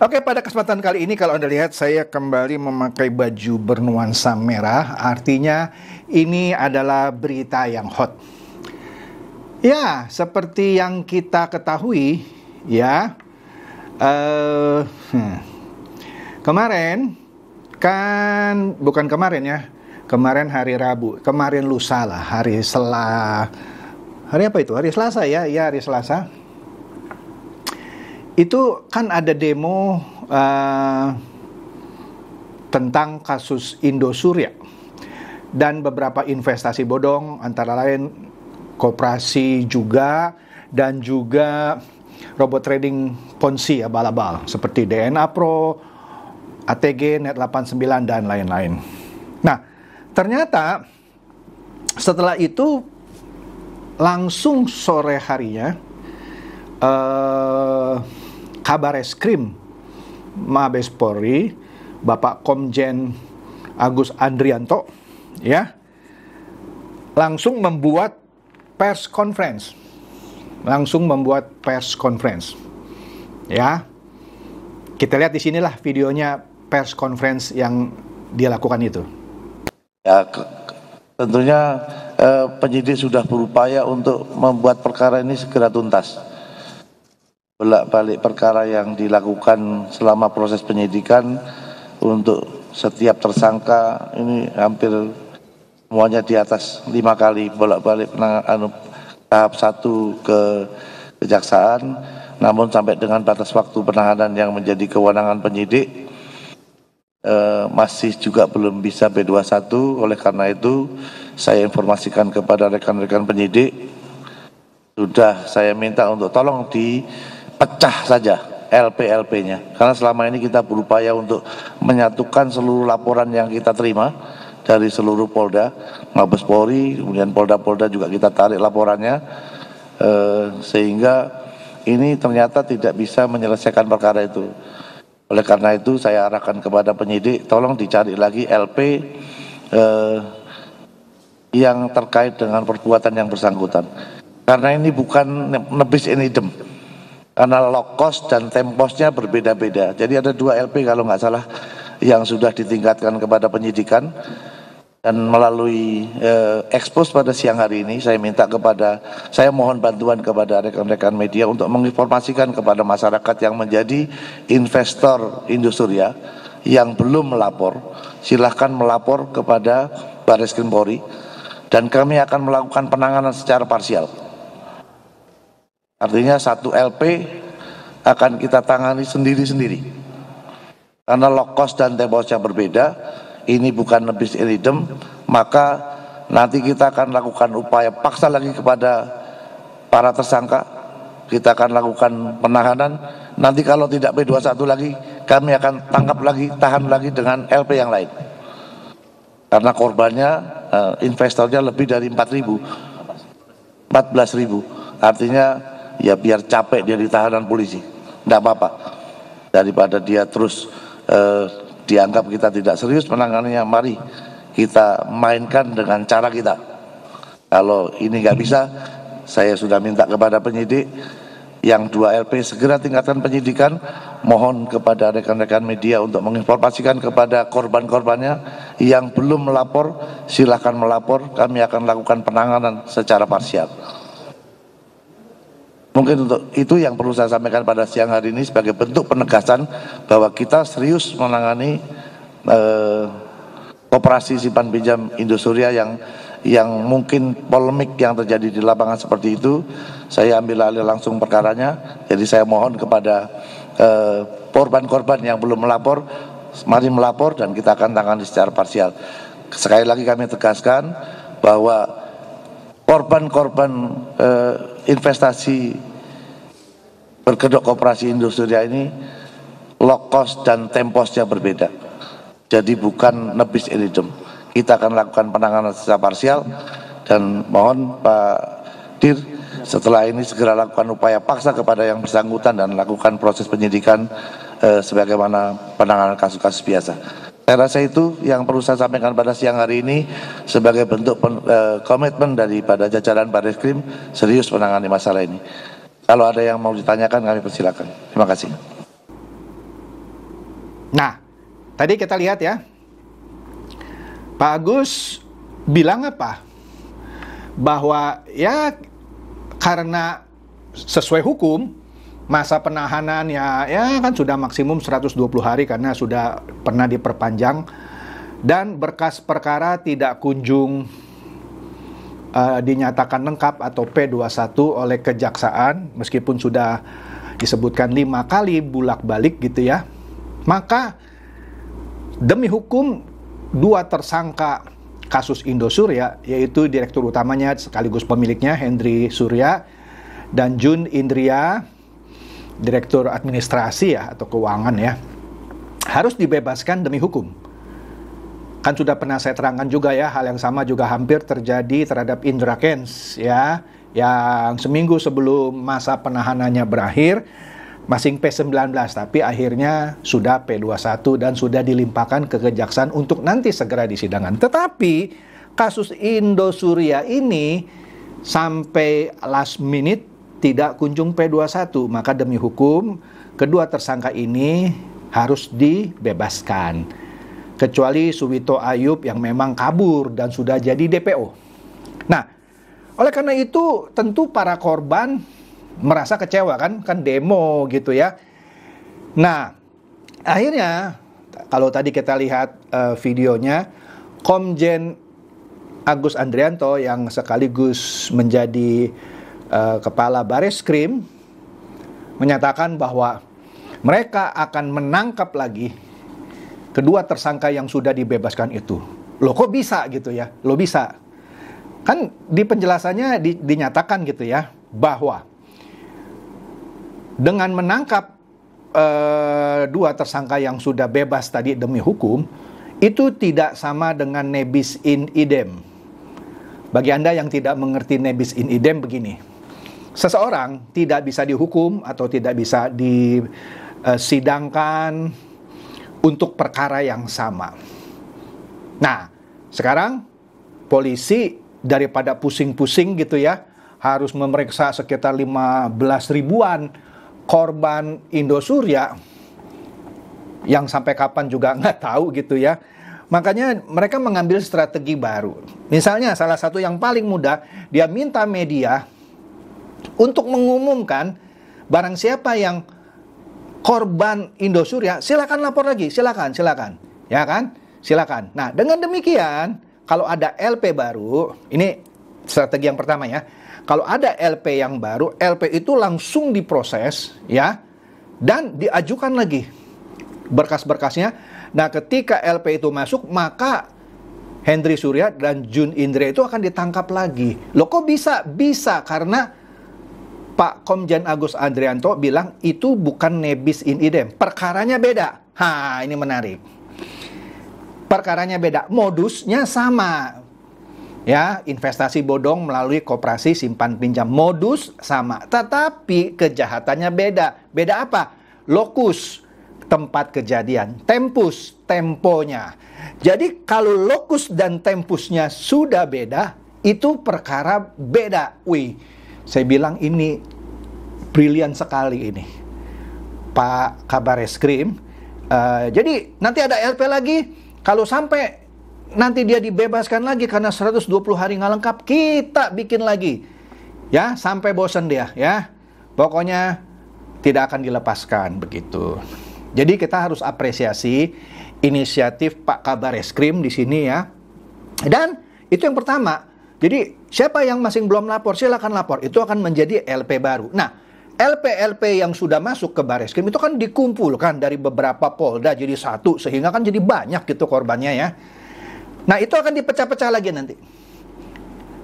Oke, pada kesempatan kali ini kalau Anda lihat saya kembali memakai baju bernuansa merah, artinya ini adalah berita yang hot. Ya, seperti yang kita ketahui, ya. Uh, hmm. Kemarin kan bukan kemarin ya. Kemarin hari Rabu, kemarin lusa lah, hari Selasa. Hari apa itu? Hari Selasa ya, ya hari Selasa itu kan ada demo uh, tentang kasus Indosuria dan beberapa investasi bodong antara lain koperasi juga dan juga robot trading ponzi ya balabal seperti DNA Pro, ATG, Net 89 dan lain-lain. Nah, ternyata setelah itu langsung sore harinya uh, Kabar Eskrim Mabes Polri, Bapak Komjen Agus Andrianto, ya, langsung membuat pers conference, langsung membuat pers conference, ya. Kita lihat di sinilah videonya pers conference yang dia lakukan itu. Ya, tentunya eh, penyidik sudah berupaya untuk membuat perkara ini segera tuntas bolak balik perkara yang dilakukan selama proses penyidikan untuk setiap tersangka ini hampir semuanya di atas lima kali bolak balik penanganan tahap satu ke kejaksaan namun sampai dengan batas waktu penahanan yang menjadi kewenangan penyidik eh, masih juga belum bisa B21 oleh karena itu saya informasikan kepada rekan-rekan penyidik sudah saya minta untuk tolong di pecah saja LP-LP-nya. Karena selama ini kita berupaya untuk menyatukan seluruh laporan yang kita terima dari seluruh Polda, Mabes Polri, kemudian Polda-Polda juga kita tarik laporannya, eh, sehingga ini ternyata tidak bisa menyelesaikan perkara itu. Oleh karena itu saya arahkan kepada penyidik, tolong dicari lagi LP eh, yang terkait dengan perbuatan yang bersangkutan. Karena ini bukan nebis ini dem, karena lokos dan temposnya berbeda-beda. Jadi ada dua LP kalau nggak salah yang sudah ditingkatkan kepada penyidikan dan melalui eh, ekspos pada siang hari ini saya minta kepada saya mohon bantuan kepada rekan-rekan media untuk menginformasikan kepada masyarakat yang menjadi investor industri ya yang belum melapor silahkan melapor kepada Baris Krim Polri dan kami akan melakukan penanganan secara parsial. Artinya satu LP akan kita tangani sendiri-sendiri. Karena lokos dan temposnya berbeda, ini bukan lebih iridem, maka nanti kita akan lakukan upaya paksa lagi kepada para tersangka, kita akan lakukan penahanan, nanti kalau tidak P21 lagi, kami akan tangkap lagi, tahan lagi dengan LP yang lain. Karena korbannya, eh, investornya lebih dari 4.000, ribu, Artinya ya biar capek dia di tahanan polisi tidak apa-apa daripada dia terus eh, dianggap kita tidak serius menangannya mari kita mainkan dengan cara kita kalau ini nggak bisa saya sudah minta kepada penyidik yang dua LP segera tingkatkan penyidikan mohon kepada rekan-rekan media untuk menginformasikan kepada korban-korbannya yang belum melapor silahkan melapor kami akan lakukan penanganan secara parsial Mungkin untuk itu yang perlu saya sampaikan pada siang hari ini sebagai bentuk penegasan bahwa kita serius menangani eh, operasi simpan pinjam Indosuria yang yang mungkin polemik yang terjadi di lapangan seperti itu. Saya ambil alih langsung perkaranya. Jadi saya mohon kepada eh, korban-korban eh, yang belum melapor, mari melapor dan kita akan tangani secara parsial. Sekali lagi kami tegaskan bahwa korban-korban eh, investasi berkedok koperasi industri ini lokos dan temposnya berbeda. Jadi bukan nebis elitum. Kita akan lakukan penanganan secara parsial dan mohon Pak Dir setelah ini segera lakukan upaya paksa kepada yang bersangkutan dan lakukan proses penyidikan eh, sebagaimana penanganan kasus-kasus biasa. Saya rasa itu yang perlu saya sampaikan pada siang hari ini sebagai bentuk pen, eh, komitmen daripada jajaran Baris Krim serius menangani masalah ini. Kalau ada yang mau ditanyakan kami persilakan. Terima kasih. Nah, tadi kita lihat ya, Pak Agus bilang apa? Bahwa ya karena sesuai hukum masa penahanan ya ya kan sudah maksimum 120 hari karena sudah pernah diperpanjang dan berkas perkara tidak kunjung uh, dinyatakan lengkap atau P21 oleh kejaksaan meskipun sudah disebutkan lima kali bulak-balik gitu ya maka demi hukum dua tersangka kasus Indo Surya yaitu direktur utamanya sekaligus pemiliknya Hendri Surya dan Jun Indria direktur administrasi ya atau keuangan ya harus dibebaskan demi hukum. Kan sudah pernah saya terangkan juga ya hal yang sama juga hampir terjadi terhadap Indra Kens ya yang seminggu sebelum masa penahanannya berakhir masing P19 tapi akhirnya sudah P21 dan sudah dilimpahkan ke kejaksaan untuk nanti segera disidangkan. Tetapi kasus Indosuria ini sampai last minute tidak kunjung P21, maka demi hukum kedua tersangka ini harus dibebaskan. Kecuali Suwito Ayub yang memang kabur dan sudah jadi DPO. Nah, oleh karena itu tentu para korban merasa kecewa kan, kan demo gitu ya. Nah, akhirnya kalau tadi kita lihat uh, videonya, Komjen Agus Andrianto yang sekaligus menjadi eh, Kepala Baris Krim menyatakan bahwa mereka akan menangkap lagi kedua tersangka yang sudah dibebaskan itu. Lo kok bisa gitu ya? Lo bisa. Kan di penjelasannya di, dinyatakan gitu ya bahwa dengan menangkap eh, dua tersangka yang sudah bebas tadi demi hukum itu tidak sama dengan nebis in idem. Bagi Anda yang tidak mengerti nebis in idem begini seseorang tidak bisa dihukum atau tidak bisa disidangkan untuk perkara yang sama. Nah, sekarang polisi daripada pusing-pusing gitu ya, harus memeriksa sekitar 15 ribuan korban Indosuria yang sampai kapan juga nggak tahu gitu ya. Makanya mereka mengambil strategi baru. Misalnya salah satu yang paling mudah, dia minta media untuk mengumumkan barang siapa yang korban Indosuria, silakan lapor lagi, silakan, silakan. Ya kan? Silakan. Nah, dengan demikian, kalau ada LP baru, ini strategi yang pertama ya. Kalau ada LP yang baru, LP itu langsung diproses ya dan diajukan lagi berkas-berkasnya. Nah, ketika LP itu masuk, maka Hendri Surya dan Jun Indra itu akan ditangkap lagi. Loh kok bisa? Bisa karena Pak Komjen Agus Adrianto bilang itu bukan nebis in idem. Perkaranya beda. Ha, ini menarik. Perkaranya beda, modusnya sama. Ya, investasi bodong melalui koperasi simpan pinjam modus sama, tetapi kejahatannya beda. Beda apa? Lokus tempat kejadian, tempus temponya. Jadi kalau lokus dan tempusnya sudah beda, itu perkara beda. Wih, saya bilang ini brilian sekali ini. Pak Kabar Eskrim. Uh, jadi nanti ada LP lagi. Kalau sampai nanti dia dibebaskan lagi karena 120 hari nggak lengkap, kita bikin lagi. Ya, sampai bosan dia ya. Pokoknya tidak akan dilepaskan begitu. Jadi kita harus apresiasi inisiatif Pak Kabar Eskrim di sini ya. Dan itu yang pertama. Jadi siapa yang masih belum lapor silakan lapor. Itu akan menjadi LP baru. Nah, LP-LP yang sudah masuk ke baris itu kan dikumpulkan dari beberapa polda jadi satu sehingga kan jadi banyak gitu korbannya ya. Nah, itu akan dipecah-pecah lagi nanti.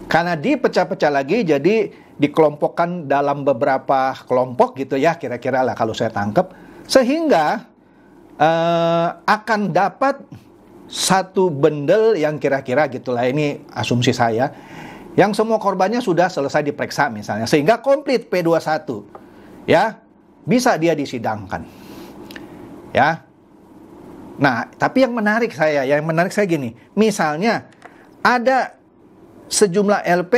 Karena dipecah-pecah lagi jadi dikelompokkan dalam beberapa kelompok gitu ya kira-kira lah kalau saya tangkap sehingga uh, akan dapat satu bendel yang kira-kira gitulah ini asumsi saya yang semua korbannya sudah selesai diperiksa misalnya sehingga komplit P21 ya bisa dia disidangkan ya nah tapi yang menarik saya yang menarik saya gini misalnya ada sejumlah LP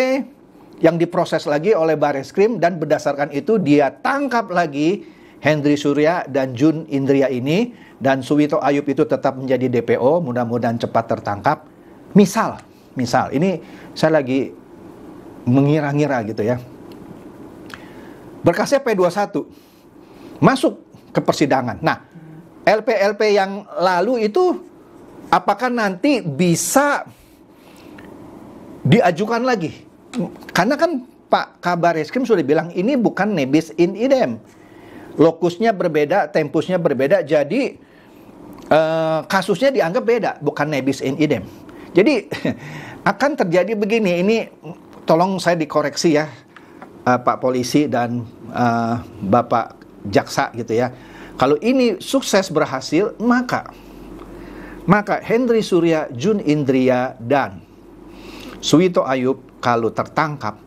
yang diproses lagi oleh Bareskrim dan berdasarkan itu dia tangkap lagi Hendri Surya dan Jun Indria ini dan Suwito Ayub itu tetap menjadi DPO, mudah-mudahan cepat tertangkap. Misal, misal ini saya lagi mengira-ngira gitu ya. Berkasnya P21 masuk ke persidangan. Nah, LP-LP yang lalu itu apakah nanti bisa diajukan lagi? Karena kan Pak Kabar Eskrim sudah bilang ini bukan nebis in idem lokusnya berbeda, tempusnya berbeda, jadi uh, kasusnya dianggap beda, bukan nebis in idem. Jadi akan terjadi begini, ini tolong saya dikoreksi ya, uh, Pak Polisi dan uh, Bapak Jaksa gitu ya. Kalau ini sukses berhasil, maka maka Henry Surya, Jun Indria dan Suwito Ayub kalau tertangkap,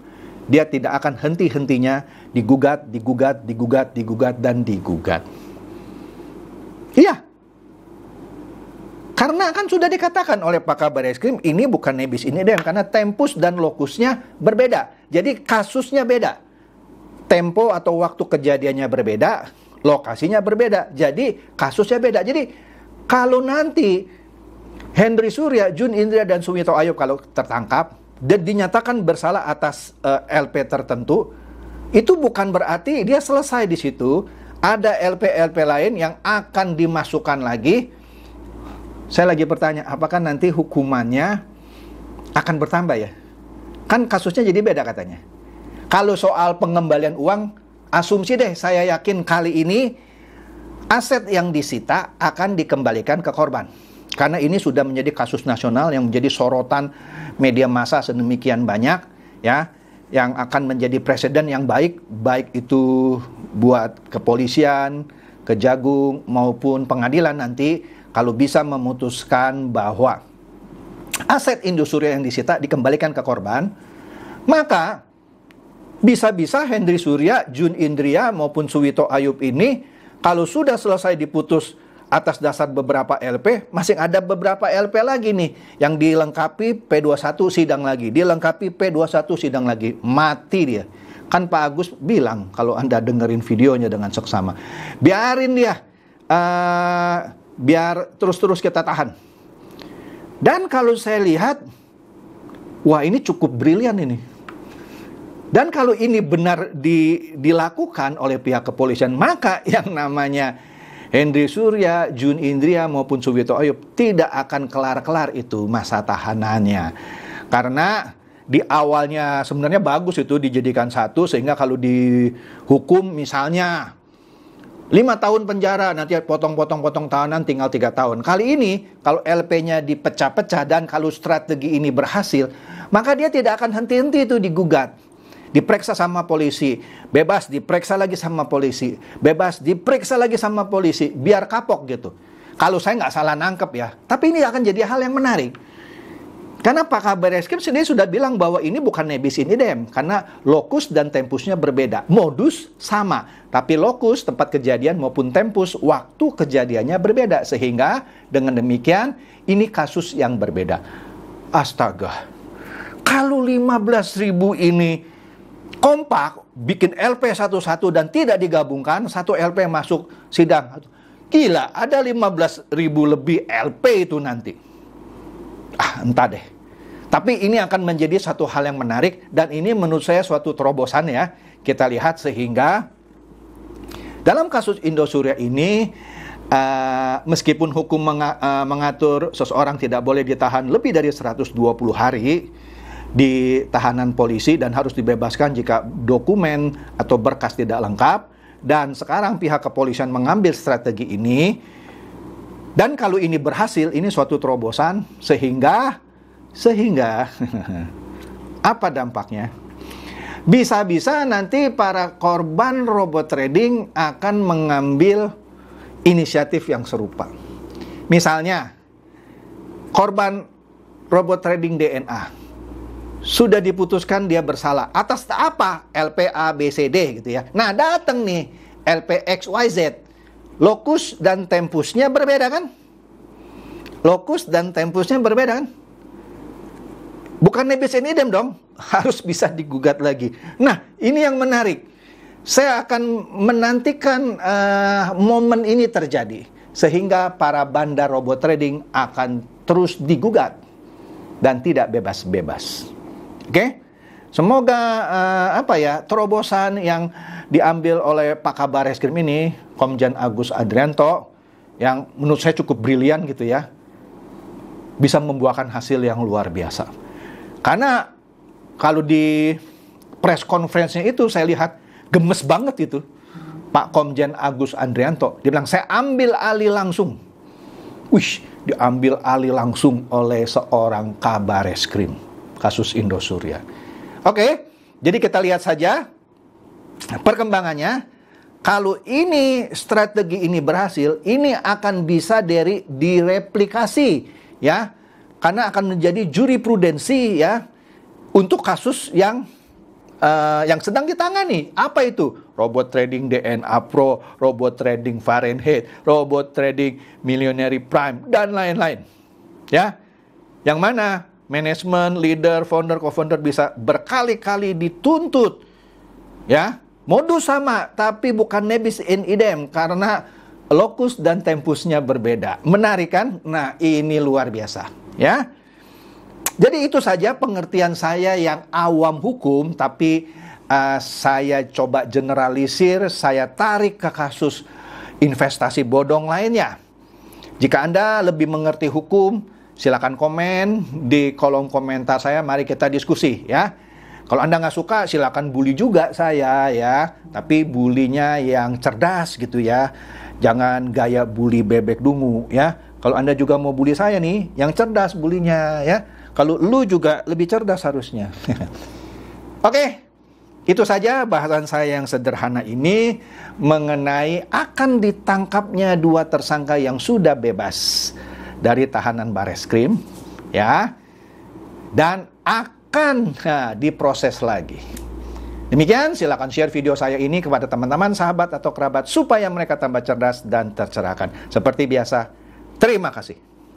dia tidak akan henti-hentinya digugat, digugat, digugat, digugat dan digugat. Iya. Karena kan sudah dikatakan oleh Pak Kabar Eskrim ini bukan nebis ini deh, karena tempus dan lokusnya berbeda. Jadi kasusnya beda. Tempo atau waktu kejadiannya berbeda, lokasinya berbeda. Jadi kasusnya beda. Jadi kalau nanti Henry Surya, Jun Indra dan Sumito Ayub kalau tertangkap dan dinyatakan bersalah atas uh, eh, LP tertentu, itu bukan berarti dia selesai di situ. Ada LP-LP lain yang akan dimasukkan lagi. Saya lagi bertanya, apakah nanti hukumannya akan bertambah ya? Kan kasusnya jadi beda katanya. Kalau soal pengembalian uang, asumsi deh saya yakin kali ini aset yang disita akan dikembalikan ke korban karena ini sudah menjadi kasus nasional yang menjadi sorotan media massa sedemikian banyak ya yang akan menjadi presiden yang baik, baik itu buat kepolisian, kejagung maupun pengadilan nanti kalau bisa memutuskan bahwa aset industri yang disita dikembalikan ke korban, maka bisa-bisa Hendri Surya, Jun Indria maupun Suwito Ayub ini kalau sudah selesai diputus atas dasar beberapa LP, masih ada beberapa LP lagi nih yang dilengkapi P21 sidang lagi, dilengkapi P21 sidang lagi, mati dia. Kan Pak Agus bilang kalau Anda dengerin videonya dengan seksama, biarin dia, uh, biar terus-terus kita tahan. Dan kalau saya lihat, wah ini cukup brilian ini. Dan kalau ini benar di, dilakukan oleh pihak kepolisian, maka yang namanya Hendri Surya, Jun Indria maupun Suwito Ayub tidak akan kelar-kelar itu masa tahanannya. Karena di awalnya sebenarnya bagus itu dijadikan satu sehingga kalau dihukum misalnya lima tahun penjara nanti potong-potong-potong tahanan tinggal tiga tahun kali ini kalau LP-nya dipecah-pecah dan kalau strategi ini berhasil maka dia tidak akan henti-henti itu digugat diperiksa sama polisi, bebas diperiksa lagi sama polisi, bebas diperiksa lagi sama polisi, biar kapok gitu. Kalau saya nggak salah nangkep ya, tapi ini akan jadi hal yang menarik. Karena Pak Kabar Eskrim sendiri sudah bilang bahwa ini bukan nebis ini dem, karena lokus dan tempusnya berbeda. Modus sama, tapi lokus tempat kejadian maupun tempus waktu kejadiannya berbeda. Sehingga dengan demikian ini kasus yang berbeda. Astaga, kalau 15 ribu ini kompak bikin LP satu-satu dan tidak digabungkan, satu LP masuk sidang. Gila, ada 15 ribu lebih LP itu nanti. Ah, entah deh. Tapi ini akan menjadi satu hal yang menarik dan ini menurut saya suatu terobosan ya. Kita lihat sehingga dalam kasus Indosuria ini Uh, meskipun hukum menga uh, mengatur seseorang tidak boleh ditahan lebih dari 120 hari, di tahanan polisi dan harus dibebaskan jika dokumen atau berkas tidak lengkap dan sekarang pihak kepolisian mengambil strategi ini dan kalau ini berhasil ini suatu terobosan sehingga sehingga apa dampaknya bisa-bisa nanti para korban robot trading akan mengambil inisiatif yang serupa misalnya korban robot trading DNA sudah diputuskan dia bersalah atas apa LPA BCD gitu ya. Nah datang nih LPXYZ lokus dan tempusnya berbeda kan? Lokus dan tempusnya berbeda kan? Bukan nebis ini idem dong, harus bisa digugat lagi. Nah ini yang menarik. Saya akan menantikan uh, momen ini terjadi sehingga para bandar robot trading akan terus digugat dan tidak bebas-bebas. Oke? Okay? Semoga uh, apa ya terobosan yang diambil oleh Pak Kabar Eskrim ini, Komjen Agus Adrianto, yang menurut saya cukup brilian gitu ya, bisa membuahkan hasil yang luar biasa. Karena kalau di press conference-nya itu saya lihat gemes banget itu Pak Komjen Agus Adrianto. Dia bilang saya ambil alih langsung. Wih, diambil alih langsung oleh seorang kabar eskrim kasus Indosuria. Oke, jadi kita lihat saja perkembangannya. Kalau ini strategi ini berhasil, ini akan bisa dari direplikasi ya. Karena akan menjadi juri prudensi ya untuk kasus yang uh, yang sedang ditangani. Apa itu? Robot trading DNA Pro, robot trading Fahrenheit, robot trading Millionaire Prime, dan lain-lain. Ya, yang mana manajemen, leader, founder, co-founder bisa berkali-kali dituntut ya. Modus sama tapi bukan nebis in idem karena lokus dan tempusnya berbeda. Menarik kan? Nah, ini luar biasa ya. Jadi itu saja pengertian saya yang awam hukum tapi uh, saya coba generalisir, saya tarik ke kasus investasi bodong lainnya. Jika Anda lebih mengerti hukum, silakan komen di kolom komentar saya. Mari kita diskusi ya. Kalau Anda nggak suka, silakan bully juga saya ya. Tapi bulinya yang cerdas gitu ya. Jangan gaya bully bebek dungu ya. Kalau Anda juga mau bully saya nih, yang cerdas bulinya ya. Kalau lu juga lebih cerdas harusnya. Oke, okay. itu saja bahasan saya yang sederhana ini mengenai akan ditangkapnya dua tersangka yang sudah bebas dari tahanan bareskrim ya dan akan ha, diproses lagi. Demikian silakan share video saya ini kepada teman-teman, sahabat atau kerabat supaya mereka tambah cerdas dan tercerahkan. Seperti biasa, terima kasih.